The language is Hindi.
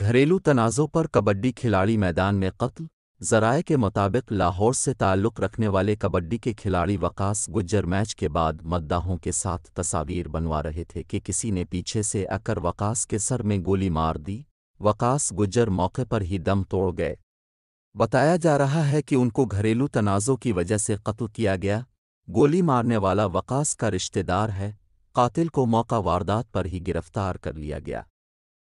घरेलू तनाज़ों पर कबड्डी खिलाड़ी मैदान में कत्ल जराए के मुताबिक लाहौर से ताल्लुक़ रखने वाले कबड्डी के खिलाड़ी वकास गुज्जर मैच के बाद मद्दाहों के साथ तस्वीर बनवा रहे थे कि किसी ने पीछे से अकर वकास के सर में गोली मार दी वकास गुज्जर मौके पर ही दम तोड़ गए बताया जा रहा है कि उनको घरेलू तनाज़ों की वजह से कत्ल किया गया गोली मारने वाला वकास का रिश्तेदार है कातिल को मौका वारदात पर ही गिरफ्तार कर लिया गया